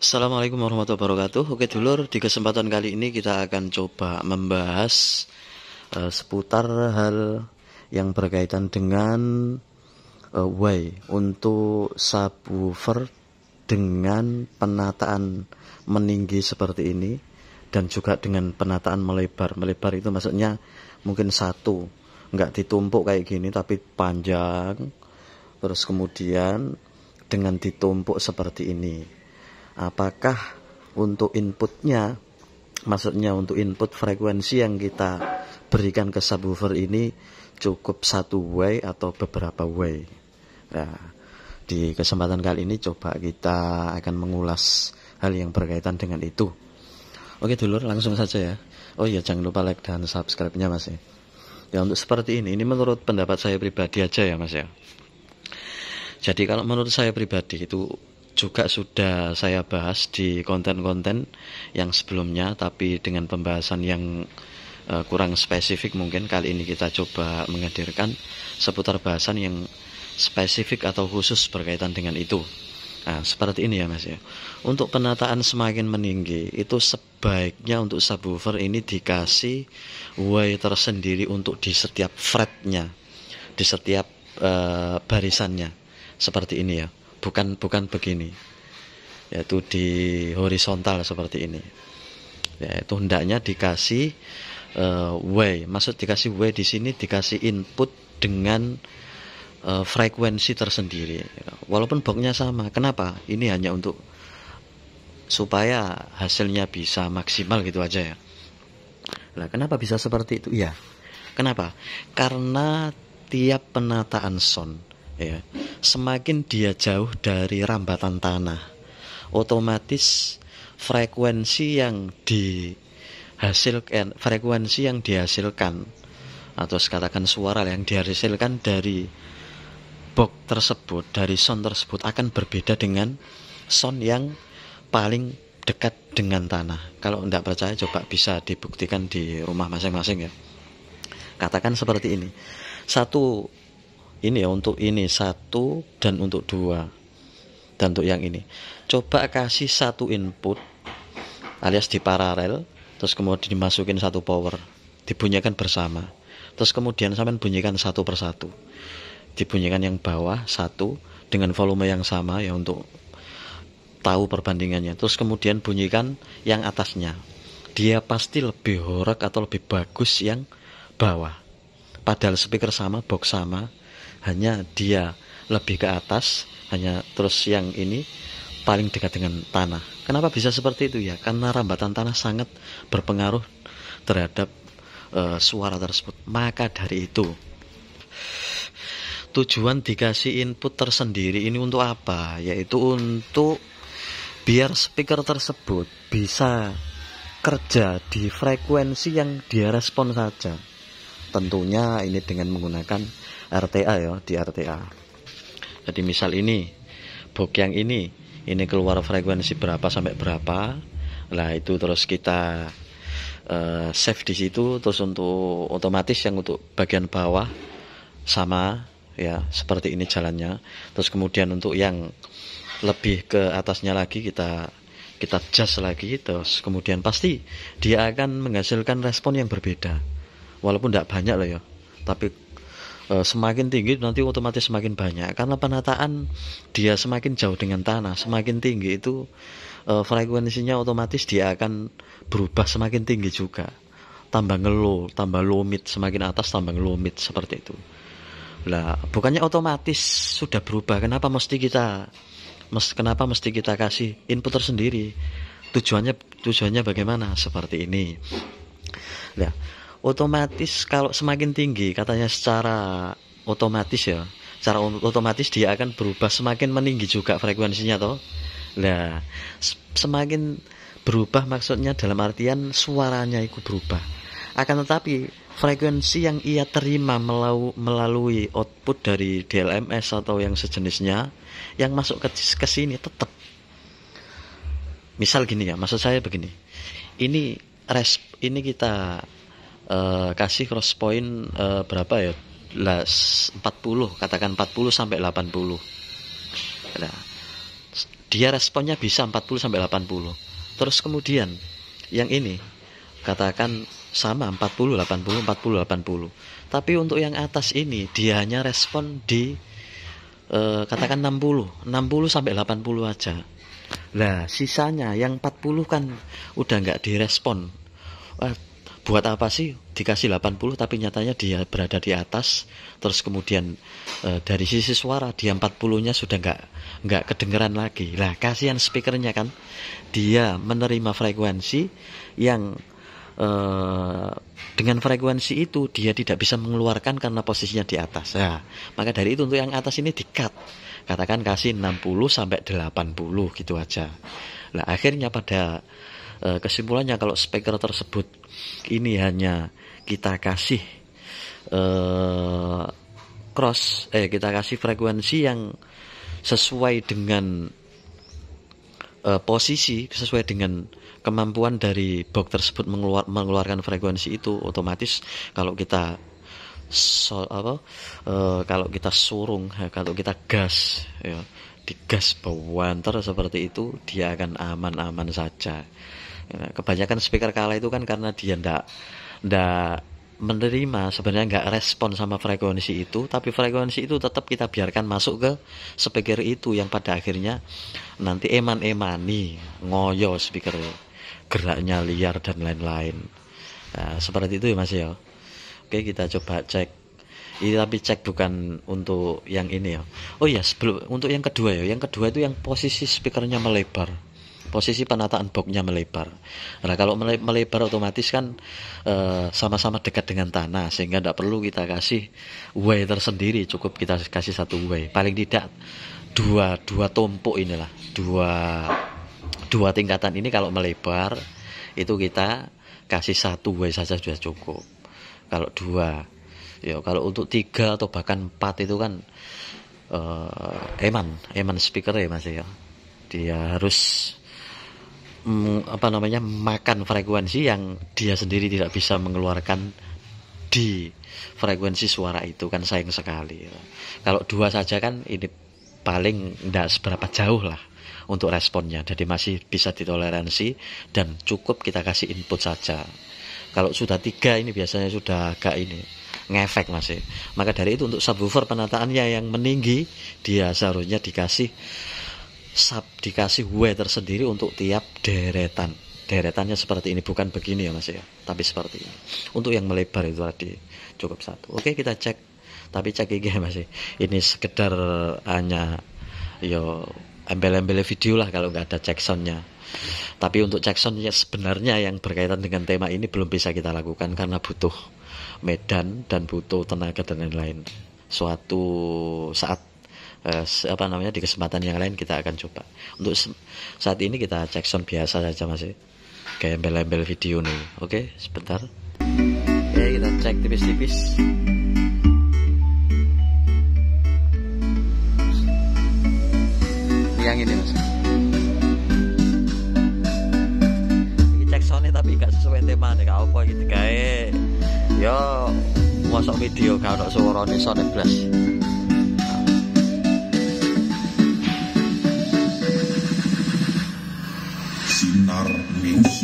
Assalamualaikum warahmatullahi wabarakatuh. Oke dulur, di kesempatan kali ini kita akan coba membahas uh, seputar hal yang berkaitan dengan uh, eh, why untuk subwoofer dengan penataan meninggi seperti ini dan juga dengan penataan melebar. Melebar itu maksudnya mungkin satu, nggak ditumpuk kayak gini tapi panjang. Terus kemudian dengan ditumpuk seperti ini apakah untuk inputnya maksudnya untuk input frekuensi yang kita berikan ke subwoofer ini cukup satu way atau beberapa way nah, di kesempatan kali ini coba kita akan mengulas hal yang berkaitan dengan itu oke dulu, langsung saja ya oh iya jangan lupa like dan subscribe-nya mas ya ya untuk seperti ini ini menurut pendapat saya pribadi aja ya mas ya jadi kalau menurut saya pribadi itu juga sudah saya bahas di konten-konten yang sebelumnya tapi dengan pembahasan yang uh, kurang spesifik mungkin kali ini kita coba menghadirkan seputar bahasan yang spesifik atau khusus berkaitan dengan itu. Nah, seperti ini ya Mas ya. Untuk penataan semakin meninggi itu sebaiknya untuk subwoofer ini dikasih way tersendiri untuk di setiap fretnya, di setiap uh, barisannya. Seperti ini ya bukan bukan begini yaitu di horizontal seperti ini yaitu hendaknya dikasih uh, way maksud dikasih way di sini dikasih input dengan uh, frekuensi tersendiri walaupun boxnya sama kenapa ini hanya untuk supaya hasilnya bisa maksimal gitu aja ya nah kenapa bisa seperti itu ya kenapa karena tiap penataan sound ya semakin dia jauh dari rambatan tanah, otomatis frekuensi yang dihasilkan, frekuensi yang dihasilkan atau katakan suara yang dihasilkan dari box tersebut, dari sound tersebut akan berbeda dengan sound yang paling dekat dengan tanah. Kalau tidak percaya coba bisa dibuktikan di rumah masing-masing ya. Katakan seperti ini. Satu ini ya untuk ini satu dan untuk dua dan untuk yang ini coba kasih satu input alias di paralel terus kemudian dimasukin satu power dibunyikan bersama terus kemudian sampai bunyikan satu persatu dibunyikan yang bawah satu dengan volume yang sama ya untuk tahu perbandingannya terus kemudian bunyikan yang atasnya dia pasti lebih horak atau lebih bagus yang bawah padahal speaker sama box sama hanya dia lebih ke atas hanya terus yang ini paling dekat dengan tanah kenapa bisa seperti itu ya karena rambatan tanah sangat berpengaruh terhadap e, suara tersebut maka dari itu tujuan dikasih input tersendiri ini untuk apa yaitu untuk biar speaker tersebut bisa kerja di frekuensi yang dia respon saja tentunya ini dengan menggunakan RTA ya di RTA jadi misal ini box yang ini ini keluar frekuensi berapa sampai berapa lah itu terus kita uh, save di situ terus untuk otomatis yang untuk bagian bawah sama ya seperti ini jalannya terus kemudian untuk yang lebih ke atasnya lagi kita kita adjust lagi terus kemudian pasti dia akan menghasilkan respon yang berbeda walaupun tidak banyak loh ya tapi Eh, semakin tinggi nanti otomatis semakin banyak karena penataan dia semakin jauh dengan tanah semakin tinggi itu eh, frekuensinya otomatis dia akan berubah semakin tinggi juga tambah ngelo tambah lumit semakin atas tambah lumit seperti itu lah bukannya otomatis sudah berubah kenapa mesti kita mes, kenapa mesti kita kasih input tersendiri tujuannya tujuannya bagaimana seperti ini lah otomatis kalau semakin tinggi katanya secara otomatis ya secara otomatis dia akan berubah semakin meninggi juga frekuensinya toh nah semakin berubah maksudnya dalam artian suaranya itu berubah akan tetapi frekuensi yang ia terima melalui output dari DLMS atau yang sejenisnya yang masuk ke, ke sini tetap misal gini ya maksud saya begini ini res ini kita Eh, kasih cross point uh, berapa ya? 40, katakan 40 sampai 80. Nah, dia responnya bisa 40 sampai 80. Terus kemudian yang ini katakan sama 40 80 40 80. Tapi untuk yang atas ini dia hanya respon di eh, katakan 60, 60 sampai 80 aja. Nah, sisanya yang 40 kan udah nggak direspon buat apa sih dikasih 80 tapi nyatanya dia berada di atas terus kemudian e, dari sisi suara dia 40-nya sudah nggak nggak kedengeran lagi lah kasihan speakernya kan dia menerima frekuensi yang e, dengan frekuensi itu dia tidak bisa mengeluarkan karena posisinya di atas ya maka dari itu untuk yang atas ini dekat katakan kasih 60 sampai 80 gitu aja lah akhirnya pada Eh, kesimpulannya kalau speaker tersebut ini hanya kita kasih eh, cross eh kita kasih frekuensi yang sesuai dengan eh, posisi sesuai dengan kemampuan dari box tersebut mengeluar, mengeluarkan frekuensi itu otomatis kalau kita so, apa eh, kalau kita surung eh, kalau kita gas ya digas bawanter seperti itu dia akan aman-aman saja Ya, kebanyakan speaker kalah itu kan karena dia ndak ndak menerima sebenarnya nggak respon sama frekuensi itu tapi frekuensi itu tetap kita biarkan masuk ke speaker itu yang pada akhirnya nanti eman-emani ngoyo speaker geraknya liar dan lain-lain nah, seperti itu ya mas ya oke kita coba cek ini iya, tapi cek bukan untuk yang ini ya oh ya sebelum untuk yang kedua ya yang kedua itu yang posisi speakernya melebar posisi penataan boxnya melebar. Nah kalau melebar otomatis kan eh, sama-sama e, dekat dengan tanah sehingga tidak perlu kita kasih way tersendiri, cukup kita kasih satu way. Paling tidak dua dua tumpuk inilah, dua dua tingkatan ini kalau melebar itu kita kasih satu way saja sudah cukup. Kalau dua, ya kalau untuk tiga atau bahkan empat itu kan uh, eman eman speaker ya mas ya dia harus apa namanya makan frekuensi yang dia sendiri tidak bisa mengeluarkan di frekuensi suara itu kan sayang sekali. Kalau dua saja kan ini paling tidak seberapa jauh lah untuk responnya. Jadi masih bisa ditoleransi dan cukup kita kasih input saja. Kalau sudah tiga ini biasanya sudah agak ini ngefek masih. Maka dari itu untuk subwoofer penataannya yang meninggi dia seharusnya dikasih sub dikasih W tersendiri untuk tiap deretan deretannya seperti ini bukan begini ya mas ya tapi seperti ini untuk yang melebar itu tadi cukup satu oke kita cek tapi cek Mas ya. ini sekedar hanya yo embel-embel video lah kalau nggak ada cek soundnya tapi untuk cek soundnya sebenarnya yang berkaitan dengan tema ini belum bisa kita lakukan karena butuh medan dan butuh tenaga dan lain-lain suatu saat eh, apa namanya di kesempatan yang lain kita akan coba. Untuk saat ini kita cek sound biasa saja masih ya. kayak embel-embel video nih. Oke, sebentar. Oke, kita cek tipis-tipis. Yang ini ya, mas. Ini cek soundnya tapi gak sesuai tema nih kau Opo gitu kayak. Yo, masuk video kalau suara nih sound plus Sonar